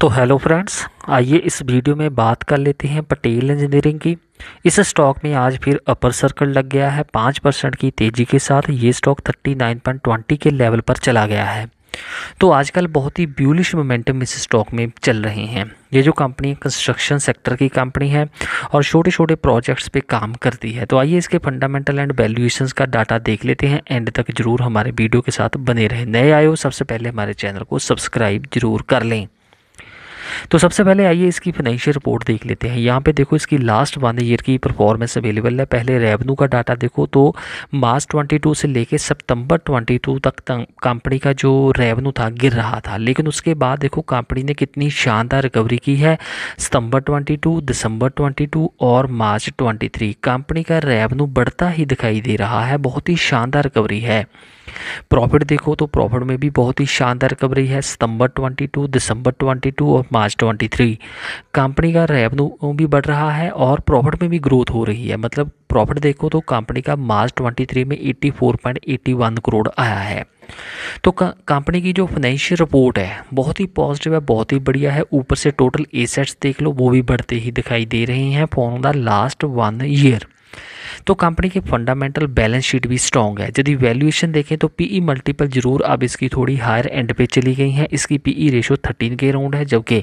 तो hello friends आइए इस वीडियो में बात कर लेते हैं पटेल इंजीनियरिंग की इस स्टॉक में आज फिर अपर सर्कल लग गया है पाँच परसेंट की तेज़ी के साथ ये stock thirty nine point twenty के लेवल पर चला गया है तो आजकल बहुत ही ब्यूलिश मोमेंटम इस स्टॉक में चल रहे हैं ये जो कंपनी कंस्ट्रक्शन सेक्टर की कंपनी है और छोटे छोटे प्रोजेक्ट्स पे काम करती है तो आइए इसके फंडामेंटल एंड वैल्यूएशंस का डाटा देख लेते हैं एंड तक जरूर हमारे वीडियो के साथ बने रहें नए आए हो सबसे पहले हमारे चैनल को सब्सक्राइब जरूर कर लें तो सबसे पहले आइए इसकी फाइनेंशियल रिपोर्ट देख लेते हैं यहाँ पे देखो इसकी लास्ट वन ईयर की परफॉर्मेंस अवेलेबल है पहले रेवन्यू का डाटा देखो तो मार्च 22 से लेके सितंबर 22 तक कंपनी का जो रेवेन्यू था गिर रहा था लेकिन उसके बाद देखो कंपनी ने कितनी शानदार रिकवरी की है सितंबर 22 दिसंबर 22 और मार्च 23 कंपनी का रेवन्यू बढ़ता ही दिखाई दे रहा है बहुत ही शानदार रिकवरी है प्रॉफिट देखो तो प्रॉफिट में भी बहुत ही शानदार रिकवरी है सितंबर 22, दिसंबर 22 और मार्च 23 कंपनी का रेवन्यू भी बढ़ रहा है और प्रॉफिट में भी ग्रोथ हो रही है मतलब प्रॉफिट देखो तो कंपनी का मार्च 23 में 84.81 करोड़ आया है तो कंपनी की जो फाइनेंशियल रिपोर्ट है बहुत ही पॉजिटिव है बहुत ही बढ़िया है ऊपर से टोटल एसेट्स देख लो वो भी बढ़ते ही दिखाई दे रहे हैं for the last one year तो कंपनी की फंडामेंटल बैलेंस शीट भी स्ट्रॉन्ग है यदि वैल्यूएशन देखें तो पीई मल्टीपल e जरूर अब इसकी थोड़ी हायर एंड पे चली गई है इसकी पीई रेशो थर्टीन के राउंड है जबकि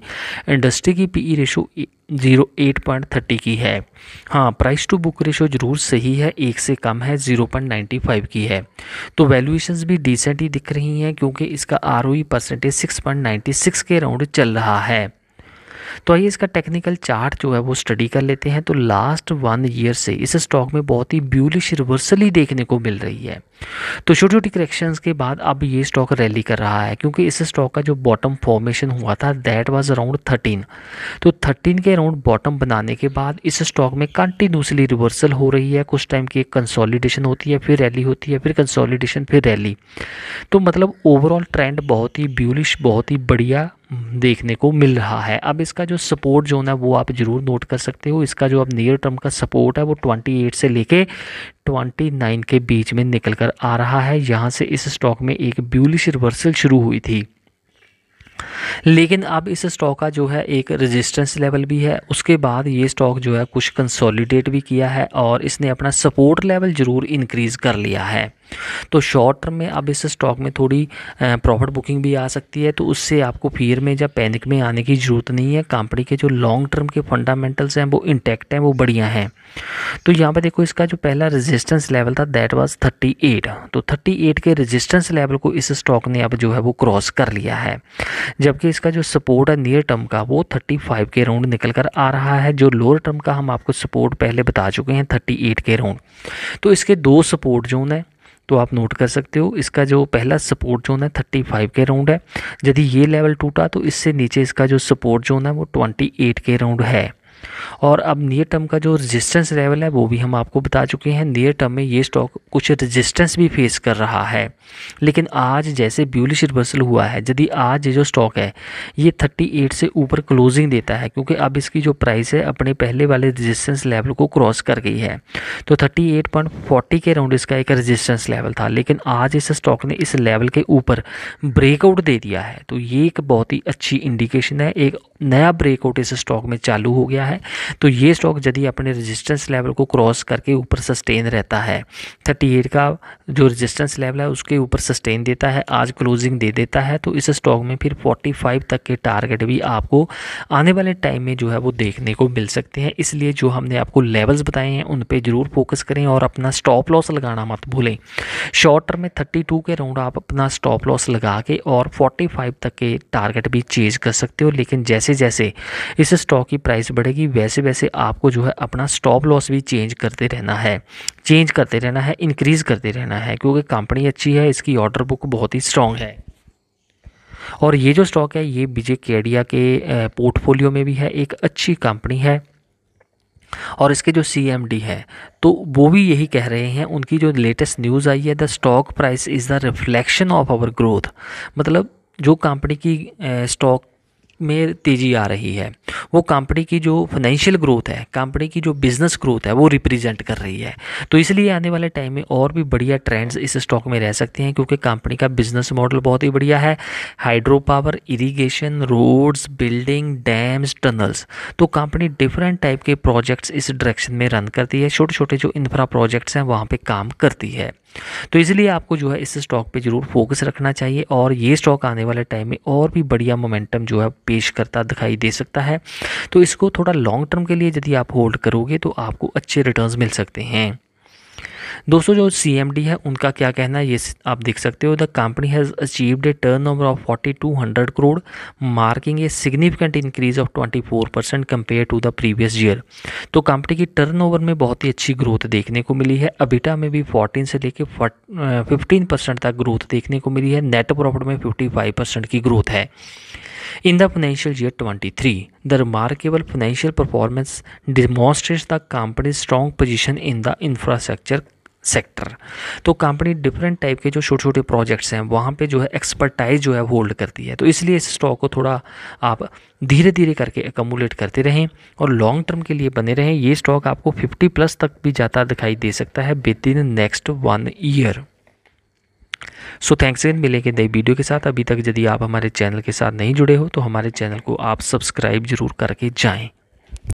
इंडस्ट्री की PE ratio zero eight point thirty की है हाँ प्राइस टू बुक रेशो जरूर सही है एक से कम है जीरो पॉइंट नाइन्टी फाइव की है तो वैल्यूएशंस भी डिसेंट ही दिख रही हैं क्योंकि इसका R percentage six point ninety six के राउंड चल रहा है तो आइए इसका टेक्निकल चार्ट जो है वो स्टडी कर लेते हैं तो लास्ट वन ईयर से इस स्टॉक में बहुत ही ब्यूलिश रिवर्सल ही देखने को मिल रही है तो छोटी छोटी करेक्शंस के बाद अब ये स्टॉक रैली कर रहा है क्योंकि इस स्टॉक का जो बॉटम फॉर्मेशन हुआ था दैट वॉज अराउंड थर्टीन तो थर्टीन के अराउंड बॉटम बनाने के बाद इस स्टॉक में कंटिन्यूसली रिवर्सल हो रही है कुछ टाइम की कंसोलिडेशन होती है फिर रैली होती है फिर कंसोलिडेशन फिर रैली तो मतलब ओवरऑल ट्रेंड बहुत ही ब्यूलिश बहुत ही बढ़िया देखने को मिल रहा है अब इसका जो सपोर्ट जोन है वो आप ज़रूर नोट कर सकते हो इसका जो अब नियर टर्म का सपोर्ट है वो 28 से लेके 29 के बीच में निकल कर आ रहा है यहाँ से इस स्टॉक में एक ब्यूलिश रिवर्सल शुरू हुई थी लेकिन अब इस स्टॉक का जो है एक रेजिस्टेंस लेवल भी है उसके बाद ये स्टॉक जो है कुछ कंसोलिडेट भी किया है और इसने अपना सपोर्ट लेवल ज़रूर इंक्रीज़ कर लिया है तो शॉर्ट टर्म में अब इस स्टॉक में थोड़ी प्रॉफिट बुकिंग भी आ सकती है तो उससे आपको फियर में या पैनिक में आने की ज़रूरत नहीं है कंपनी के जो लॉन्ग टर्म के फंडामेंटल्स हैं वो इंटैक्ट हैं वो बढ़िया हैं तो यहाँ पर देखो इसका जो पहला रेजिस्टेंस लेवल था दैट वाज 38 तो 38 के रेजिस्टेंस लेवल को इस स्टॉक ने अब जो है वो क्रॉस कर लिया है जबकि इसका जो सपोर्ट है नियर टर्म का वो 35 के राउंड निकल कर आ रहा है जो लोअर टर्म का हम आपको सपोर्ट पहले बता चुके हैं 38 के राउंड तो इसके दो सपोर्ट जोन है तो आप नोट कर सकते हो इसका जो पहला सपोर्ट जोन है थर्टी फाइव के राउंड है यदि ये लेवल टूटा तो इससे नीचे इसका जो सपोर्ट जोन है वो ट्वेंटी एट के राउंड है और अब नियर टर्म का जो रेजिस्टेंस लेवल है वो भी हम आपको बता चुके हैं नियर टर्म में ये स्टॉक कुछ रेजिस्टेंस भी फेस कर रहा है लेकिन आज जैसे ब्यूलिश रिवर्सल हुआ है यदि आज ये जो स्टॉक है ये 38 से ऊपर क्लोजिंग देता है क्योंकि अब इसकी जो प्राइस है अपने पहले वाले रजिस्टेंस लेवल को क्रॉस कर गई है तो थर्टी के राउंड इसका एक रजिस्टेंस लेवल था लेकिन आज इस स्टॉक ने इस लेवल के ऊपर ब्रेकआउट दे दिया है तो ये एक बहुत ही अच्छी इंडिकेशन है एक नया ब्रेकआउट इस स्टॉक में चालू हो गया है है तो ये स्टॉक यदि अपने रजिस्टेंस लेवल को क्रॉस करके ऊपर सस्टेन रहता है थर्टी एट का जो रजिस्टेंस लेवल है उसके ऊपर सस्टेन देता है आज क्लोजिंग दे देता है तो इस स्टॉक में फिर फोर्टी फाइव तक के टारगेट भी आपको आने वाले टाइम में जो है वो देखने को मिल सकते हैं इसलिए जो हमने आपको लेवल्स बताए हैं उन पर ज़रूर फोकस करें और अपना स्टॉप लॉस लगाना मत भूलें शॉर्ट टर्म में थर्टी टू के राउंड आप अपना स्टॉप लॉस लगा के और फोर्टी फाइव तक के टारगेट भी चेज कर सकते हो लेकिन जैसे जैसे इस स्टॉक की प्राइस बढ़ेगी कि वैसे वैसे आपको जो है अपना स्टॉप लॉस भी चेंज करते रहना है चेंज करते रहना है इंक्रीज़ करते रहना है क्योंकि कंपनी अच्छी है इसकी ऑर्डर बुक बहुत ही स्ट्रांग है और ये जो स्टॉक है ये विजय केडिया के पोर्टफोलियो में भी है एक अच्छी कंपनी है और इसके जो सी एम डी है तो वो भी यही कह रहे हैं उनकी जो लेटेस्ट न्यूज़ आई है the stock price is the reflection of our growth मतलब जो कंपनी की स्टॉक में तेज़ी आ रही है वो कंपनी की जो फाइनेंशियल ग्रोथ है कंपनी की जो बिज़नेस ग्रोथ है वो रिप्रेजेंट कर रही है तो इसलिए आने वाले टाइम में और भी बढ़िया ट्रेंड्स इस स्टॉक में रह सकते हैं क्योंकि कंपनी का बिज़नेस मॉडल बहुत ही बढ़िया है hydro power irrigation roads building dams tunnels तो कंपनी डिफरेंट टाइप के प्रोजेक्ट्स इस डायरेक्शन में रन करती है छोटे छोटे जो इंफ्रा प्रोजेक्ट्स हैं वहाँ पर काम करती है तो इसलिए आपको जो है इस स्टॉक पे ज़रूर फोकस रखना चाहिए और ये स्टॉक आने वाले टाइम में और भी बढ़िया मोमेंटम जो है पेश करता दिखाई दे सकता है तो इसको थोड़ा लॉन्ग टर्म के लिए यदि आप होल्ड करोगे तो आपको अच्छे रिटर्न मिल सकते हैं दोस्तों जो सी है उनका क्या कहना है ये आप देख सकते हो the company has achieved a turnover of forty two hundred crore marking a significant increase of twenty four percent compare to the previous year तो कंपनी की टर्न में बहुत ही अच्छी ग्रोथ देखने को मिली है अबिटा में भी फोर्टीन से लेकर फिफ्टीन परसेंट तक ग्रोथ देखने को मिली है नेट प्रॉफिट में फिफ्टी फाइव परसेंट की ग्रोथ है the financial year twenty 23, the remarkable financial performance demonstrates the company strong position in the infrastructure sector तो कंपनी डिफरेंट टाइप के जो छोटे छोटे प्रोजेक्ट्स हैं वहाँ पे जो है एक्सपर्टाइज जो है होल्ड करती है तो इसलिए इस स्टॉक को थोड़ा आप धीरे धीरे करके एकमुलेट करते रहें और लॉन्ग टर्म के लिए बने रहें ये स्टॉक आपको फिफ्टी प्लस तक भी जाता दिखाई दे सकता है within next one year so thanks again मिलेंगे नई वीडियो के साथ अभी तक यदि आप हमारे चैनल के साथ नहीं जुड़े हो तो हमारे चैनल को आप सब्सक्राइब जरूर करके जाएँ